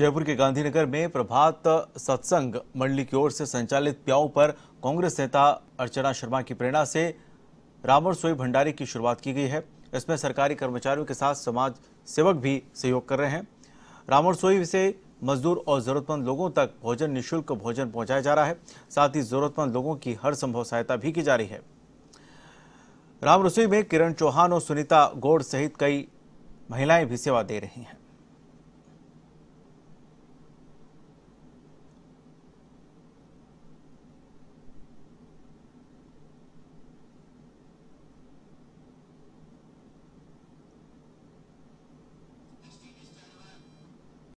जयपुर के गांधीनगर में प्रभात सत्संग मंडली की ओर से संचालित प्याऊ पर कांग्रेस नेता अर्चना शर्मा की प्रेरणा से रावण सोई भंडारी की शुरुआत की गई है इसमें सरकारी कर्मचारियों के साथ समाज सेवक भी सहयोग कर रहे हैं रावण सोई से मजदूर और जरूरतमंद लोगों तक भोजन निशुल्क भोजन पहुंचाया जा रहा है साथ ही जरूरतमंद लोगों की हर संभव सहायता भी की जा रही है राम रसोई में किरण चौहान और सुनीता गौड़ सहित कई महिलाएं भी सेवा दे रही हैं